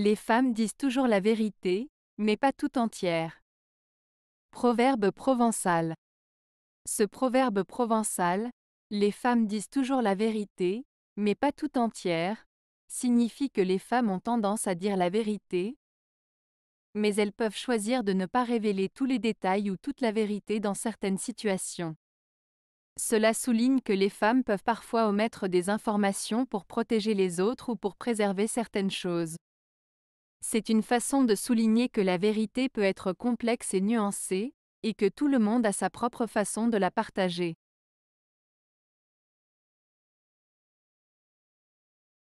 Les femmes disent toujours la vérité, mais pas tout entière. Proverbe provençal. Ce proverbe provençal, les femmes disent toujours la vérité, mais pas tout entière, signifie que les femmes ont tendance à dire la vérité, mais elles peuvent choisir de ne pas révéler tous les détails ou toute la vérité dans certaines situations. Cela souligne que les femmes peuvent parfois omettre des informations pour protéger les autres ou pour préserver certaines choses. C'est une façon de souligner que la vérité peut être complexe et nuancée, et que tout le monde a sa propre façon de la partager.